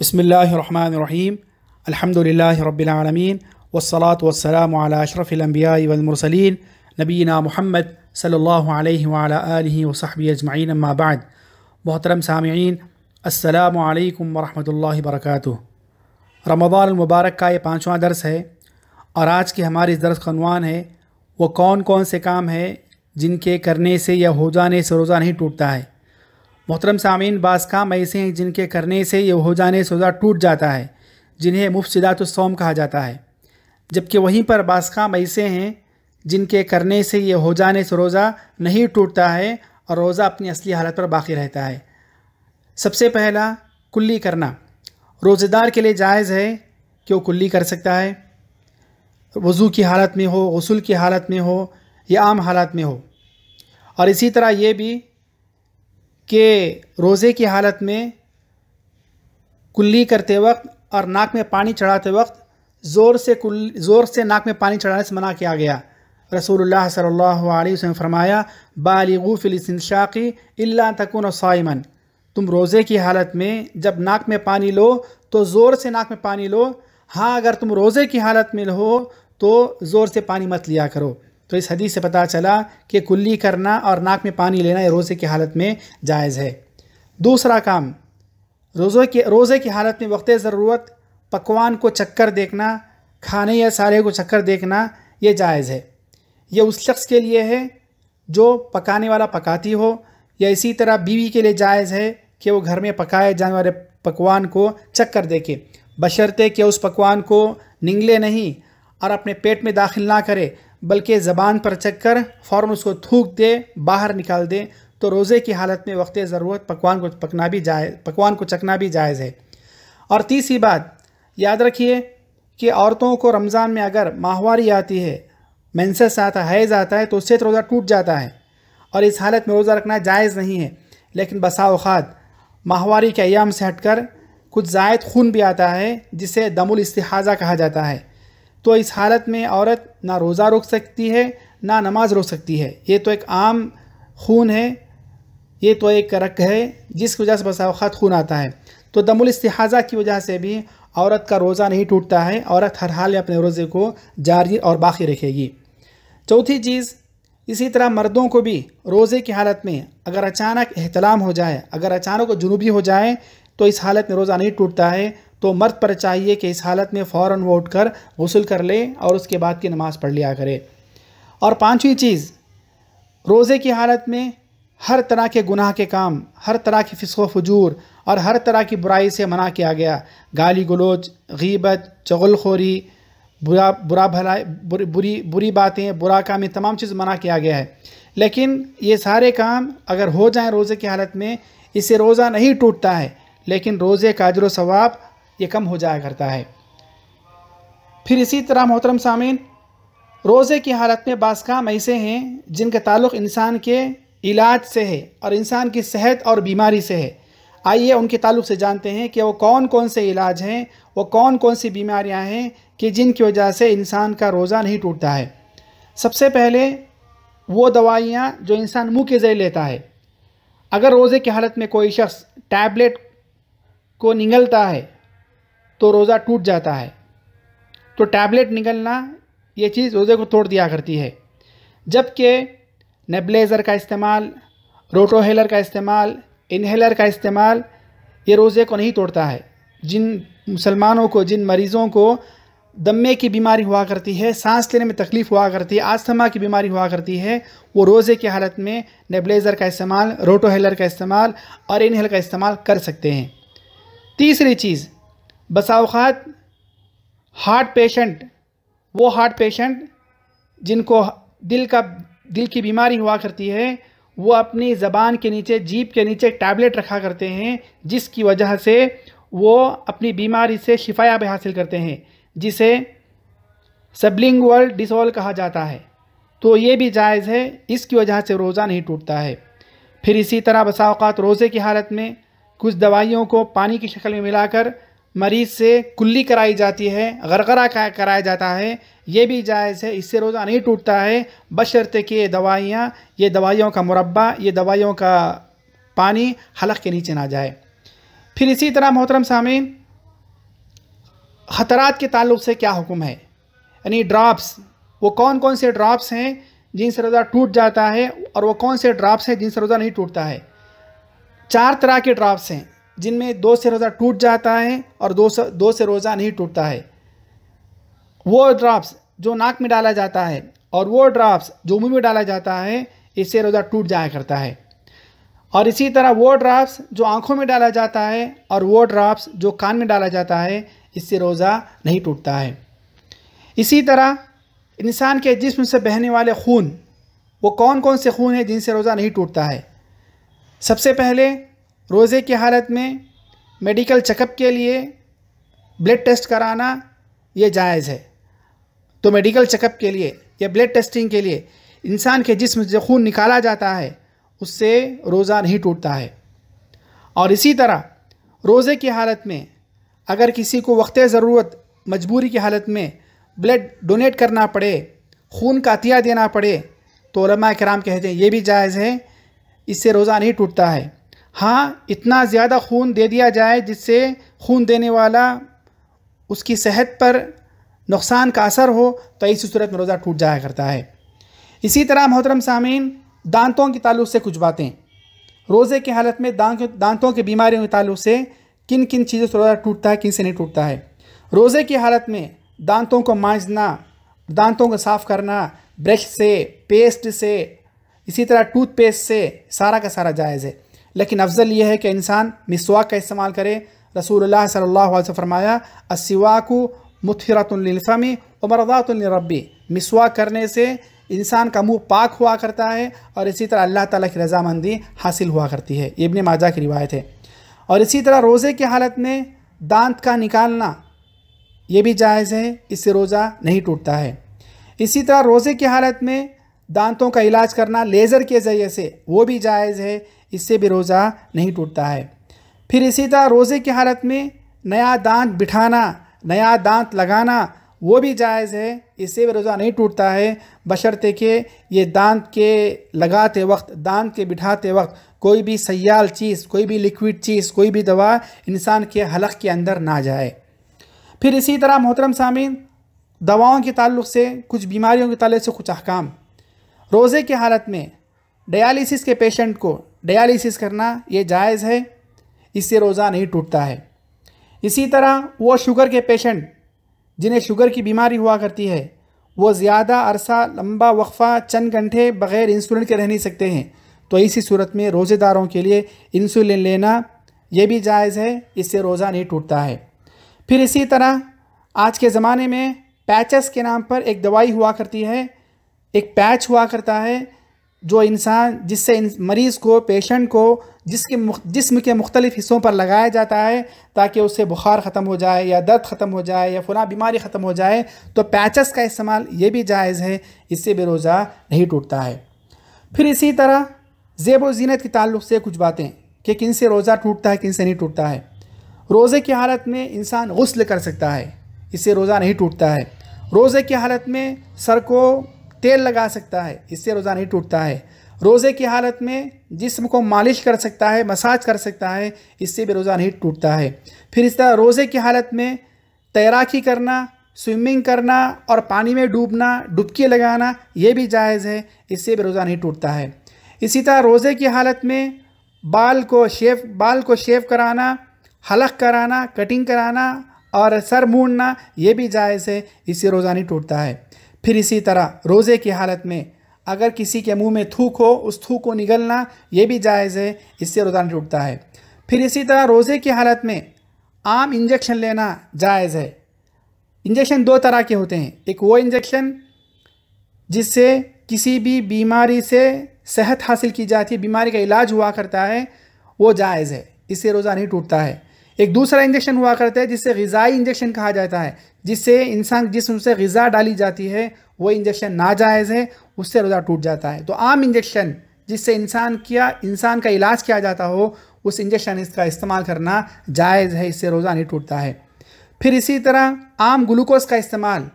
बसमीम अलहमदिल्ला रबालमीन वसलात वसलाम अशरफ़ वमरसलिन नबीना मोहम्मद सल्ला वसहबी अजमाइन अम्माबाद मोहतरम सामीन अल्लाम वरम वर्क रमदानमबारक का ये पाँचवा दरस है और आज के हमारे इस दर्स का अनवान है वो कौन कौन से काम है जिनके करने से या हो जाने से रोज़ा नहीं टूटता है मोहतरम सामीन बास काम ऐसे हैं जिनके करने से ये हो जाने सौदा टूट जाता है जिन्हें मुफ्त सौम कहा जाता है जबकि वहीं पर बास काम ऐसे हैं जिनके करने से ये हो जाने से रोज़ा नहीं टूटता है और रोज़ा अपनी असली हालत पर बाकी रहता है सबसे पहला कुल्ली करना रोज़ेदार के लिए जायज़ है कि वो कुल्ली कर सकता है वज़ू की हालत में हो गसूल की हालत में हो या आम हालत में हो और इसी तरह ये भी कि रोज़े की हालत में कुल्ली करते वक्त और नाक में पानी चढ़ाते वक्त ज़ोर से कुल ज़ोर से नाक में पानी चढ़ाने से मना किया गया रसूलुल्लाह सल्लल्लाहु अलैहि वसल्लम फरमाया बालिगू फ़िलशाक़ी इल्ला तकुन साइमन तुम रोज़े की हालत में जब नाक में पानी लो तो ज़ोर से नाक में पानी लो हाँ अगर तुम रोज़े की हालत में लो तो ज़ोर से पानी मत लिया करो तो इस हदीस से पता चला कि कुल्ली करना और नाक में पानी लेना ये रोज़े की हालत में जायज़ है दूसरा काम रोज़े के रोज़े की हालत में वक्त ज़रूरत पकवान को चक्कर देखना खाने या सारे को चक्कर देखना ये जायज़ है यह उस शख्स के लिए है जो पकाने वाला पकाती हो या इसी तरह बीवी के लिए जायज़ है कि वो घर में पकाए जाने वाले पकवान को चक्कर देखे बशर्ते कि उस पकवान को निंगले नहीं और अपने पेट में दाखिल ना करे बल्कि ज़बान पर चक्कर कर फ़ौर उसको थूक दे बाहर निकाल दे तो रोज़े की हालत में वक्त ज़रूरत पकवान को पकना भी जायज़ पकवान को चकना भी जायज़ है और तीसरी बात याद रखिए कि औरतों को रमज़ान में अगर माहवारी आती है मैंसस आता हैज़ आता है तो उससे तो रोज़ा टूट जाता है और इस हालत में रोज़ा रखना जायज़ नहीं है लेकिन बसाओत माहवारी के अयाम से हट कर कुछ जायद खून भी आता है जिसे दमुल इस्तिहाज़ा कहा जाता है तो इस हालत में औरत ना रोज़ा रोक सकती है ना नमाज रोक सकती है ये तो एक आम खून है ये तो एक रक है जिसकी वजह से बसावत खून आता है तो दमुल इस्तिहाजा की वजह से भी औरत का रोज़ा नहीं टूटता है औरत हर हाल में अपने रोज़े को जारी और बाकी रखेगी चौथी चीज़ इसी तरह मर्दों को भी रोज़े की हालत में अगर अचानक अहतलाम हो जाए अगर अचानक जुनूबी हो जाए तो इस हालत में रोज़ा नहीं टूटता है तो मर्द पर चाहिए कि इस हालत में फ़ौर वो उठ कर गसल कर ले और उसके बाद की नमाज़ पढ़ लिया करे और पाँचवीं चीज़ रोज़े की हालत में हर तरह के गुनाह के काम हर तरह के फिसो फजूर और हर तरह की बुराई से मना किया गया गाली गलोच गीबत चगलखोरी बुरा बुरा भलाई बुर, बुरी बुरी बातें बुरा काम ये तमाम चीज़ मना किया गया है लेकिन ये सारे काम अगर हो जाएं रोज़े की हालत में इससे रोज़ा नहीं टूटता है लेकिन रोज़े का अजर सवाब ये कम हो जाया करता है फिर इसी तरह मोहतरम सामीन रोज़े की हालत में बास काम ऐसे हैं जिनका ताल्लुक इंसान के इलाज से है और इंसान की सेहत और बीमारी से है आइए उनके ताल्लुक से जानते हैं कि वो कौन कौन से इलाज हैं वो कौन कौन सी बीमारियां हैं कि जिनकी वजह से इंसान का रोज़ा नहीं टूटता है सबसे पहले वो दवाइयाँ जो इंसान मुंह के ज़रिए लेता है अगर रोज़े की हालत में कोई शख्स टैबलेट को निगलता है तो रोज़ा टूट जाता है तो टैबलेट निकलना ये चीज़ रोज़े को तोड़ दिया करती है जबकि नेबलेज़र का इस्तेमाल रोटोहेलर का इस्तेमाल इन्हेलर का इस्तेमाल ये रोज़े को नहीं तोड़ता है जिन मुसलमानों को जिन मरीज़ों को दमे की बीमारी हुआ करती है सांस लेने में तकलीफ़ हुआ करती है आस्थमा की बीमारी हुआ करती है वो रोज़े की हालत में नेबलेज़र का इस्तेमाल रोटोहेलर का इस्तेमाल और इन्हेलर का इस्तेमाल कर सकते हैं तीसरी चीज़ बसाओत हार्ट पेशेंट वो हार्ट पेशेंट जिनको दिल का दिल की बीमारी हुआ करती है वो अपनी ज़बान के नीचे जीप के नीचे टैबलेट रखा करते हैं जिसकी वजह से वो अपनी बीमारी से शिफायाब हासिल करते हैं जिसे वर्ल्ड डिसऑल कहा जाता है तो ये भी जायज़ है इसकी वजह से रोज़ा नहीं टूटता है फिर इसी तरह बसाओत रोज़े की हालत में कुछ दवाइयों को पानी की शक्ल में मिलाकर मरीज से कुल्ली कराई जाती है गरगरा कराया जाता है ये भी जायज़ है इससे रोज़ा नहीं टूटता है बशर्ते कि ये दवाइयाँ ये दवाइयों का मुरबा ये दवाइयों का पानी हलक के नीचे ना जाए फिर इसी तरह मोहतरम सामीन ख़तरात के ताल्लुक से क्या हुक्म है यानी ड्राप्स वो कौन कौन से ड्राप्स हैं जिनसे रोज़ा टूट जाता है और वो कौन से ड्राप्स हैं जिनसे रोज़ा नहीं टूटता है चार तरह के ड्राप्स हैं जिनमें दो से रोज़ा टूट जाता है और दो से दो से रोज़ा नहीं टूटता है वो ड्राप्स जो नाक में डाला जाता है और वो ड्राप्स जो मुंह में डाला जाता है इससे रोज़ा टूट जाया करता है और इसी तरह वो ड्राप्स जो आँखों में डाला जाता है और वो ड्राप्स जो कान में डाला जाता है इससे रोज़ा नहीं टूटता है इसी तरह इंसान के जिसम से बहने वाले खून वो कौन कौन से खून हैं जिनसे रोज़ा नहीं टूटता है सबसे पहले रोज़े की हालत में मेडिकल चेकअप के लिए ब्लड टेस्ट कराना ये जायज़ है तो मेडिकल चेकअप के लिए या ब्लड टेस्टिंग के लिए इंसान के जिसम से खून निकाला जाता है उससे रोज़ा नहीं टूटता है और इसी तरह रोज़े की हालत में अगर किसी को वक्त ज़रूरत मजबूरी की हालत में ब्लड डोनेट करना पड़े खून का अतिया देना पड़े तो कराम कहते हैं ये भी जायज़ है इससे रोज़ा नहीं टूटता है हाँ इतना ज़्यादा खून दे दिया जाए जिससे खून देने वाला उसकी सेहत पर नुकसान का असर हो तो ऐसी सूरत में रोज़ा टूट जाया करता है इसी तरह मोहतरम सामीन दांतों के ताल्लुक से कुछ बातें रोज़े की हालत में दांत दांतों की बीमारियों के ताल्लुक से किन किन चीज़ों से रोज़ा टूटता है किन से नहीं टूटता है रोज़े की हालत में दांतों को मांजना दांतों को साफ़ करना ब्रश से पेस्ट से इसी तरह टूथपेस्ट से सारा का सारा जायज़ है लेकिन अफजल यह है कि इंसान मिसवाक का इस्तेमाल करे रसूल सल्ला वसम फरमाया असवाकु मुथरतफ़मी उमरदातरबी मिसवाक करने से इंसान का मुंह पाक हुआ करता है और इसी तरह अल्लाह ताला की रजामंदी हासिल हुआ करती है इबन माजा की रिवायत है और इसी तरह रोज़े की हालत में दांत का निकालना ये भी जायज़ है इससे रोज़ा नहीं टूटता है इसी तरह रोज़े की हालत में दांतों का इलाज करना लेज़र के ज़रिए से वो भी जायज़ है इससे भी रोज़ा नहीं टूटता है फिर इसी तरह रोज़े की हालत में नया दांत बिठाना नया दांत लगाना वो भी जायज़ है इससे भी रोज़ा नहीं टूटता है बशर्ते कि ये दांत के लगाते वक्त दांत के बिठाते वक्त कोई भी सयाल चीज़ कोई भी लिक्विड चीज़ कोई भी दवा इंसान के हलक के अंदर ना जाए फिर इसी तरह मोहतरम सामीन दवाओं के ताल्लुक से कुछ बीमारियों के ताल्लुक से कुछ अहकाम रोज़े की हालत में डयालिसिस के पेशेंट को डायलिसिस करना ये जायज़ है इससे रोज़ा नहीं टूटता है इसी तरह वो शुगर के पेशेंट जिन्हें शुगर की बीमारी हुआ करती है वो ज़्यादा अरसा लंबा वक्फ़ा चंद घंटे बग़ैर इंसुलिन के रह नहीं सकते हैं तो इसी सूरत में रोज़ेदारों के लिए इंसुलिन लेना ये भी जायज़ है इससे रोज़ा नहीं टूटता है फिर इसी तरह आज के ज़माने में पैचस के नाम पर एक दवाई हुआ करती है एक पैच हुआ करता है जो इंसान जिससे इन मरीज़ को पेशेंट को जिसके जिसम के मुख्तलिफ हिस्सों पर लगाया जाता है ताकि उससे बुखार ख़त्म हो जाए या दर्द ख़त्म हो जाए या फला बीमारी ख़त्म हो जाए तो पैचस का इस्तेमाल ये भी जायज़ है इससे बेरोज़ा नहीं टूटता है फिर इसी तरह जेब व जीनत के ताल्लुक से कुछ बातें कि किन से रोज़ा टूटता है किन से नहीं टूटता है रोज़े की हालत में इंसान गसल कर सकता है इससे रोज़ा नहीं टूटता है रोज़े की हालत में सर को तेल लगा सकता है इससे रोज़ा नहीं टूटता है रोज़े की हालत में जिस्म को मालिश कर सकता है मसाज कर सकता है इससे भी रोज़ा नहीं टूटता है फिर इस तरह रोज़े की हालत में तैराकी करना स्विमिंग करना और पानी में डूबना डुबकी लगाना ये भी जायज़ है इससे भी रोज़ा नहीं टूटता है इसी तरह रोज़े की हालत में बाल को शेव बाल को शेव कराना हलक कराना कटिंग कराना और सर मूडना ये भी जायज़ है इससे रोज़ा नहीं टूटता है फिर इसी तरह रोज़े की हालत में अगर किसी के मुंह में थूक हो उस थूक को निगलना ये भी जायज़ है इससे रोज़ा नहीं टूटता है फिर इसी तरह रोज़े की हालत में आम इंजेक्शन लेना जायज़ है इंजेक्शन दो तरह के होते हैं एक वो इंजेक्शन जिससे किसी भी बीमारी से सेहत हासिल की जाती है बीमारी का इलाज हुआ करता है वो जायज़ है इससे रोज़ा नहीं टूटता है एक दूसरा इंजेक्शन हुआ करता है जिससे गज़ाई इंजेक्शन कहा जाता है जिससे इंसान जिसम से गज़ा डाली जाती है वो इंजेक्शन नाजायज़ है उससे रोज़ा टूट जाता है तो आम इंजेक्शन जिससे इंसान किया इंसान का इलाज किया जाता हो उस इंजेक्शन इसका इस्तेमाल करना जायज़ है इससे रोज़ा नहीं टूटता है फिर इसी तरह आम ग्लूकोज़ का इस्तेमाल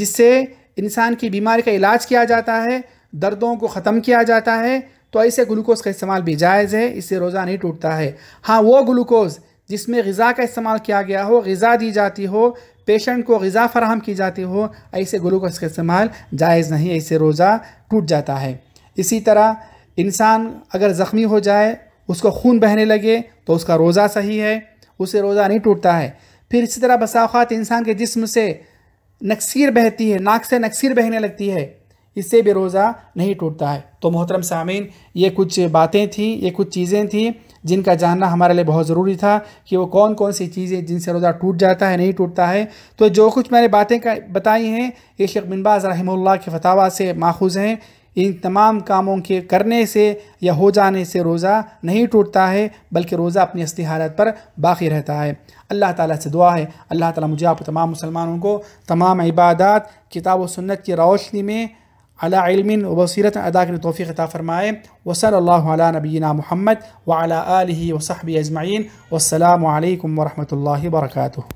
जिससे इंसान की बीमारी का इलाज किया जाता है दर्दों को ख़त्म किया जाता है तो ऐसे ग्लूकोज़ का इस्तेमाल भी जायज़ है इससे रोज़ा नहीं टूटता है हाँ वो ग्लूकोज़ जिसमें गज़ा का इस्तेमाल किया गया हो गज़ा दी जाती हो पेशेंट को गज़ा फराहम की जाती हो ऐसे ग्लूकोज का इस्तेमाल जायज़ नहीं ऐसे रोज़ा टूट जाता है इसी तरह इंसान अगर ज़ख्मी हो जाए उसको खून बहने लगे तो उसका रोज़ा सही है उसे रोज़ा नहीं टूटता है फिर इसी तरह बसाखात इंसान के जिसम से नक्सीर बहती है नाक से नक्सीर बहने लगती है इससे भी रोज़ा नहीं टूटता है तो मोहतरम सामीन ये कुछ बातें थी ये कुछ चीज़ें थी जिनका जानना हमारे लिए बहुत ज़रूरी था कि वो कौन कौन सी चीज़ें जिनसे रोज़ा टूट जाता है नहीं टूटता है तो जो कुछ मैंने बातें बताई हैं ये शेख मिनबाज रहमुल्ला के फतावा से माखूज़ हैं इन तमाम कामों के करने से या हो जाने से रोज़ा नहीं टूटता है बल्कि रोज़ा अपनी असली हालत पर बाकी रहता है अल्लाह ताला से दुआ है अल्लाह ताला मुझे आप तमाम मुसलमानों को तमाम इबादत किताब व सुन्नत की रोशनी में على علم وبصيرة أداك لتوفيق تافر فرمائے وصلى الله على نبينا محمد وعلى آله وصحبه أجمعين والسلام عليكم ورحمة الله وبركاته